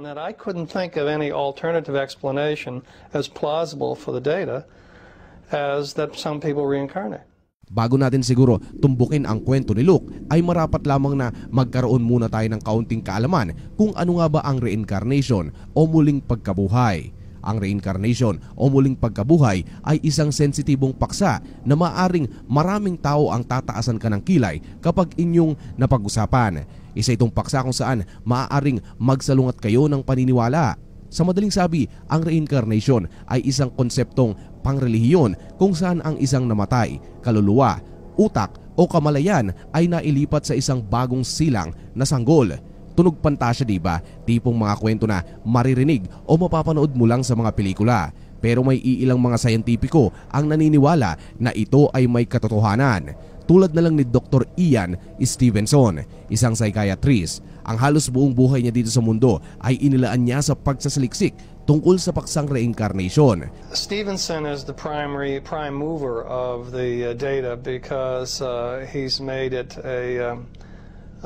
and that I couldn't think of any alternative explanation as plausible for the data as that some people reincarnate. Bago natin siguro tumbukin ang kwento ni Luke ay marapat lamang na magkaroon muna tayo ng kaunting kaalaman kung ano nga ba ang reincarnation o muling pagkabuhay. Ang reincarnation o muling pagkabuhay ay isang sensitibong paksa na maaring maraming tao ang tataasan ka ng kilay kapag inyong napag-usapan. Isa itong paksa kung saan maaaring magsalungat kayo ng paniniwala. Sa madaling sabi, ang reincarnation ay isang konseptong pangrelihiyon kung saan ang isang namatay, kaluluwa, utak o kamalayan ay nailipat sa isang bagong silang na sanggol. Tunog pantasya di ba? Tipong mga kwento na maririnig o mapapanood mo lang sa mga pelikula. Pero may iilang mga sayentipiko ang naniniwala na ito ay may katotohanan katulad na lang ni Dr. Ian Stevenson, isang psychiatrist. Ang halos buong buhay niya dito sa mundo ay inilaan niya sa pagsasaliksik tungkol sa paksang reincarnation. Stevenson is the primary prime mover of the uh, data because uh, he's made it a um,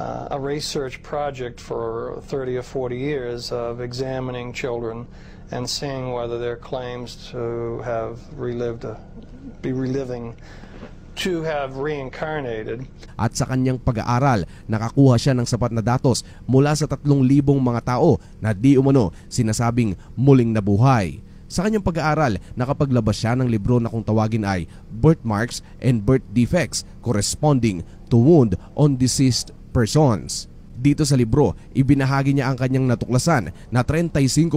uh, a research project for 30 or 40 years of examining children and seeing whether their claims to have relived a, uh, be reliving to have reincarnated. At sa kanyang pag-aaral, nakakuha siya ng sapat na datos mula sa 3,000 mga tao na di umano sinasabing muling nabuhay. Sa kanyang pag-aaral, nakapaglabas siya ng libro na kung tawagin ay Birthmarks and Birth Defects Corresponding to Wound on Deceased Persons. Dito sa libro, ibinahagi niya ang kanyang natuklasan na 35%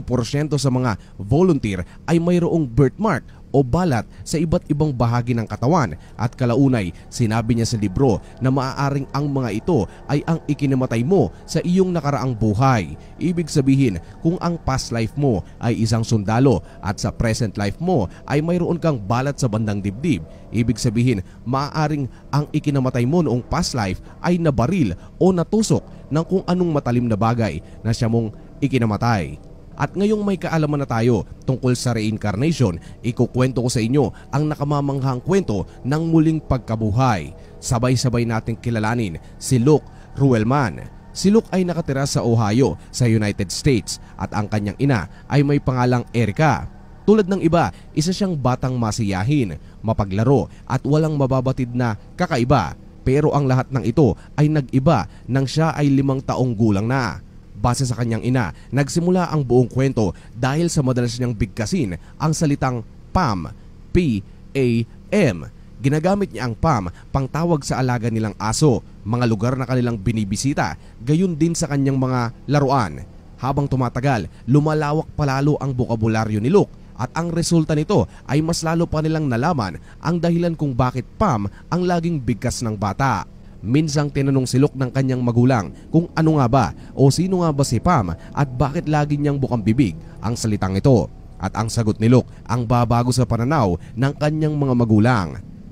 sa mga volunteer ay mayroong birthmark o balat sa iba't ibang bahagi ng katawan at kalaunay sinabi niya sa libro na maaaring ang mga ito ay ang ikinamatay mo sa iyong nakaraang buhay. Ibig sabihin kung ang past life mo ay isang sundalo at sa present life mo ay mayroon kang balat sa bandang dibdib, ibig sabihin maaaring ang ikinamatay mo noong past life ay nabaril o natusok ng kung anong matalim na bagay na siya mong ikinamatay. At ngayong may kaalaman na tayo tungkol sa reincarnation, ikukwento ko sa inyo ang nakamamanghang kwento ng muling pagkabuhay. Sabay-sabay nating kilalanin si Luke Ruelman. Si Luke ay nakatira sa Ohio sa United States at ang kanyang ina ay may pangalang Erica. Tulad ng iba, isa siyang batang masiyahin, mapaglaro at walang mababatid na kakaiba. Pero ang lahat ng ito ay nag-iba nang siya ay limang taong gulang na base sa kanyang ina. Nagsimula ang buong kwento dahil sa madalas niyang bigkasin ang salitang PAM, P-A-M. Ginagamit niya ang PAM pangtawag sa alaga nilang aso, mga lugar na kanilang binibisita, gayon din sa kanyang mga laruan. Habang tumatagal, lumalawak palalo ang bokabularyo ni Luke at ang resulta nito ay mas lalo pa nilang nalaman ang dahilan kung bakit Pam ang laging bigkas ng bata. Minsang tinanong si Luke ng kanyang magulang kung ano nga ba o sino nga ba si Pam at bakit lagi niyang bukang bibig ang salitang ito. At ang sagot ni Luke ang babago sa pananaw ng kanyang mga magulang.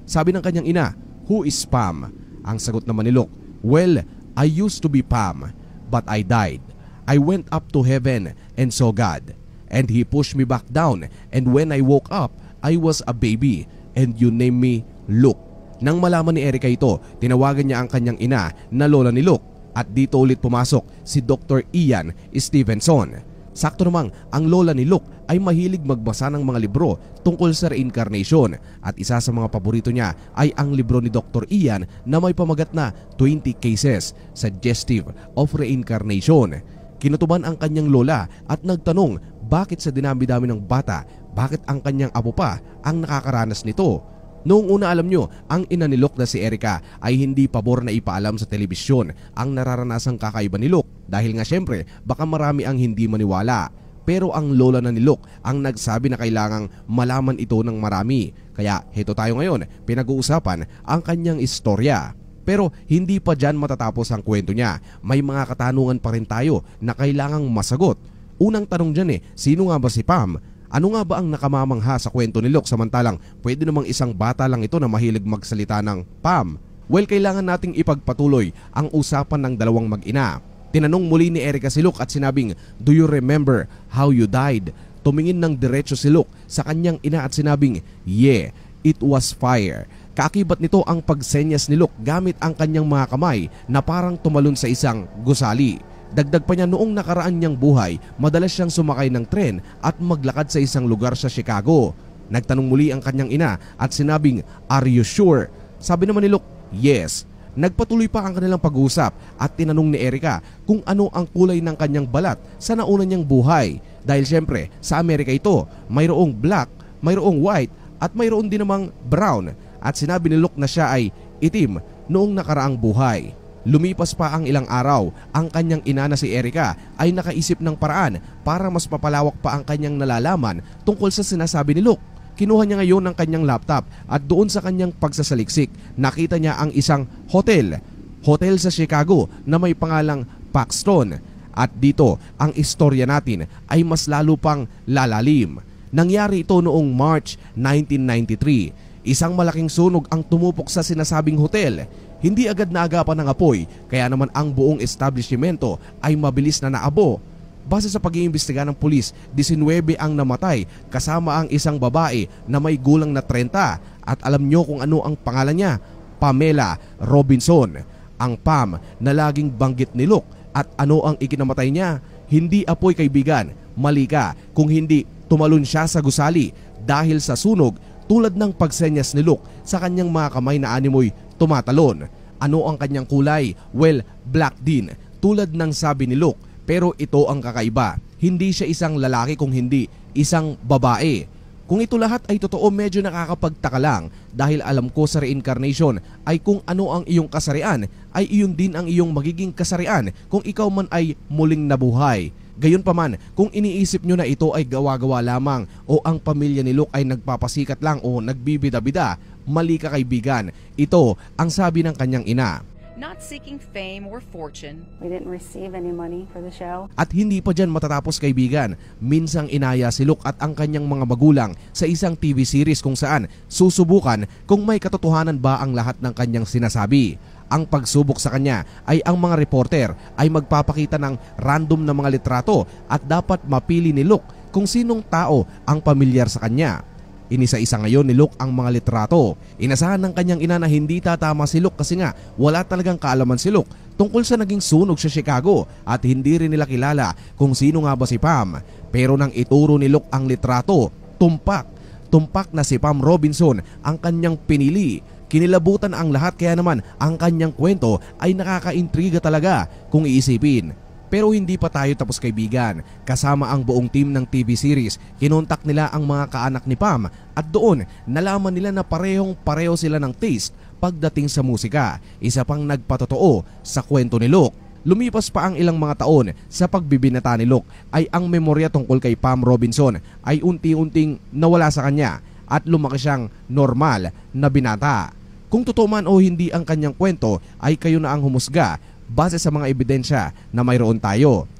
Sabi ng kanyang ina, Who is Pam? Ang sagot naman ni Luke, Well, I used to be Pam, but I died. I went up to heaven and saw God. And He pushed me back down and when I woke up, I was a baby and you named me Luke. Nang malaman ni Erica ito, tinawagan niya ang kanyang ina na lola ni Luke at dito ulit pumasok si Dr. Ian Stevenson. Sakto namang ang lola ni Luke ay mahilig magbasa ng mga libro tungkol sa reincarnation at isa sa mga paborito niya ay ang libro ni Dr. Ian na may pamagat na 20 Cases Suggestive of Reincarnation. Kinutuban ang kanyang lola at nagtanong bakit sa dinami-dami ng bata, bakit ang kanyang apo pa ang nakakaranas nito? Noong una alam nyo, ang ina ni Locke na si Erica ay hindi pabor na ipaalam sa telebisyon ang nararanasang kakaiba ni Luke dahil nga syempre baka marami ang hindi maniwala pero ang lola na ni Luke ang nagsabi na kailangang malaman ito ng marami. Kaya heto tayo ngayon, pinag-uusapan ang kanyang istorya. Pero hindi pa dyan matatapos ang kwento niya. May mga katanungan pa rin tayo na kailangang masagot. Unang tanong dyan eh, sino nga ba si Pam? Ano nga ba ang nakamamangha sa kwento ni Luke samantalang pwede namang isang bata lang ito na mahilig magsalita ng PAM? Well, kailangan nating ipagpatuloy ang usapan ng dalawang mag-ina. Tinanong muli ni Erica si Luke at sinabing, Do you remember how you died? Tumingin ng diretso si Luke sa kanyang ina at sinabing, Yeah, it was fire. Kaakibat nito ang pagsenyas ni Luke gamit ang kanyang mga kamay na parang tumalon sa isang gusali. Dagdag pa niya noong nakaraan niyang buhay, madalas siyang sumakay ng tren at maglakad sa isang lugar sa Chicago. Nagtanong muli ang kanyang ina at sinabing, Are you sure? Sabi naman ni Luke, Yes. Nagpatuloy pa ang kanilang pag-uusap at tinanong ni Erika kung ano ang kulay ng kanyang balat sa nauna niyang buhay. Dahil siyempre, sa Amerika ito, mayroong black, mayroong white at mayroon din namang brown at sinabi ni Luke na siya ay itim noong nakaraang buhay. Lumipas pa ang ilang araw, ang kanyang ina na si Erica ay nakaisip ng paraan para mas mapalawak pa ang kanyang nalalaman tungkol sa sinasabi ni Luke. Kinuha niya ngayon ang kanyang laptop at doon sa kanyang pagsasaliksik, nakita niya ang isang hotel. Hotel sa Chicago na may pangalang Paxton. At dito, ang istorya natin ay mas lalo pang lalalim. Nangyari ito noong March 1993. Isang malaking sunog ang tumupok sa sinasabing hotel hindi agad naagapan ng apoy kaya naman ang buong establishmento ay mabilis na naabo. Base sa pag-iimbestiga ng pulis, 19 ang namatay kasama ang isang babae na may gulang na 30 at alam nyo kung ano ang pangalan niya, Pamela Robinson. Ang Pam na laging banggit ni Luke at ano ang ikinamatay niya, hindi apoy kaibigan, mali ka kung hindi tumalon siya sa gusali dahil sa sunog tulad ng pagsenyas ni Luke sa kanyang mga kamay na animoy tumatalon. Ano ang kanyang kulay? Well, black din. Tulad ng sabi ni Luke, pero ito ang kakaiba. Hindi siya isang lalaki kung hindi, isang babae. Kung ito lahat ay totoo, medyo nakakapagtaka lang dahil alam ko sa reincarnation ay kung ano ang iyong kasarian ay iyon din ang iyong magiging kasarian kung ikaw man ay muling nabuhay. Gayunpaman, kung iniisip nyo na ito ay gawa-gawa lamang o ang pamilya ni Luke ay nagpapasikat lang o nagbibida-bida, mali ka kaibigan. Ito ang sabi ng kanyang ina not seeking fame or fortune. We didn't receive any money for the show. At hindi pa dyan matatapos kaibigan. Minsang inaya si Luke at ang kanyang mga magulang sa isang TV series kung saan susubukan kung may katotohanan ba ang lahat ng kanyang sinasabi. Ang pagsubok sa kanya ay ang mga reporter ay magpapakita ng random na mga litrato at dapat mapili ni Luke kung sinong tao ang pamilyar sa kanya. Inisa-isa ngayon ni Luke ang mga litrato. Inasahan ng kanyang ina na hindi tatama si Luke kasi nga wala talagang kaalaman si Luke tungkol sa naging sunog sa Chicago at hindi rin nila kilala kung sino nga ba si Pam. Pero nang ituro ni Luke ang litrato, tumpak. Tumpak na si Pam Robinson ang kanyang pinili. Kinilabutan ang lahat kaya naman ang kanyang kwento ay nakakaintriga talaga kung iisipin pero hindi pa tayo tapos kaibigan. Kasama ang buong team ng TV series, kinontak nila ang mga kaanak ni Pam at doon nalaman nila na parehong pareho sila ng taste pagdating sa musika. Isa pang nagpatotoo sa kwento ni Luke. Lumipas pa ang ilang mga taon sa pagbibinata ni Luke ay ang memorya tungkol kay Pam Robinson ay unti-unting nawala sa kanya at lumaki siyang normal na binata. Kung totoo man o hindi ang kanyang kwento ay kayo na ang humusga base sa mga ebidensya na mayroon tayo.